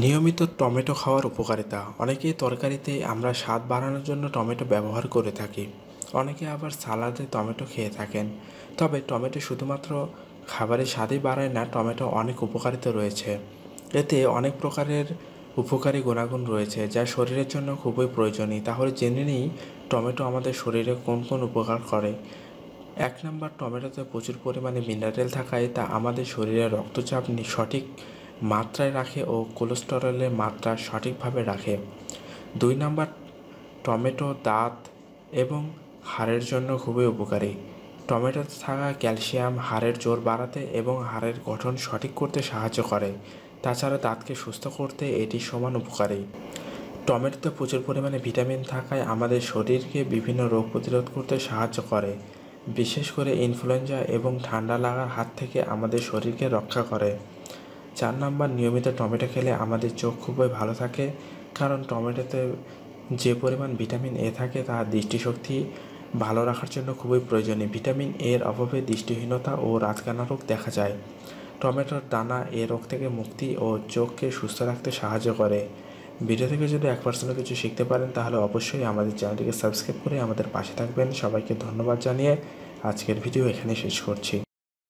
নিয়মিত টমেটো খাওয়ার উপকারিতা অনেকেই তরকারিতে আমরা স্বাদ বাড়ানোর জন্য টমেটো ব্যবহার করে থাকি অনেকে আবার সালাদে টমেটো খেয়ে থাকেন তবে টমেটো শুধুমাত্র খাবারের স্বাদই বাড়ায় না টমেটো অনেক উপকারিতা রয়েছে এতে অনেক প্রকারের উপকারী গুণাগুণ রয়েছে যা শরীরের জন্য খুবই প্রয়োজনীয় তাহলে জেনে নিই টমেটো আমাদের শরীরে কোন কোন উপকার করে এক নম্বর টমেটোতে প্রচুর পরিমাণে মিনারেল থাকায় তা আমাদের শরীরে রক্তচাপ সঠিক মাত্রায় রাখে ও কোলেস্টেরলের মাত্রা সঠিকভাবে রাখে দুই নাম্বার টমেটো দাঁত এবং হাড়ের জন্য খুবই উপকারী টমেটোতে থাকা ক্যালসিয়াম হাড়ের জোর বাড়াতে এবং হাড়ের গঠন সঠিক করতে সাহায্য করে তাছাড়া দাঁতকে সুস্থ করতে এটি সমান উপকারী টমেটোতে প্রচুর পরিমাণে ভিটামিন থাকায় আমাদের শরীরকে বিভিন্ন রোগ প্রতিরোধ করতে সাহায্য করে বিশেষ করে ইনফ্লুয়েঞ্জা এবং ঠান্ডা লাগার হাত থেকে আমাদের শরীরকে রক্ষা করে চার নাম্বার নিয়মিত টমেটো খেলে আমাদের চোখ খুবই ভালো থাকে কারণ টমেটোতে যে পরিমাণ ভিটামিন এ থাকে তা দৃষ্টিশক্তি ভালো রাখার জন্য খুবই প্রয়োজনীয় ভিটামিন এর অভাবে দৃষ্টিহীনতা ও রাতকানা রোগ দেখা যায় টমেটোর দানা এ রোগ থেকে মুক্তি ও চোখকে সুস্থ রাখতে সাহায্য করে ভিডিও থেকে যদি এক পার্সেন্ট কিছু শিখতে পারেন তাহলে অবশ্যই আমাদের চ্যানেলটিকে সাবস্ক্রাইব করে আমাদের পাশে থাকবেন সবাইকে ধন্যবাদ জানিয়ে আজকের ভিডিও এখানে শেষ করছি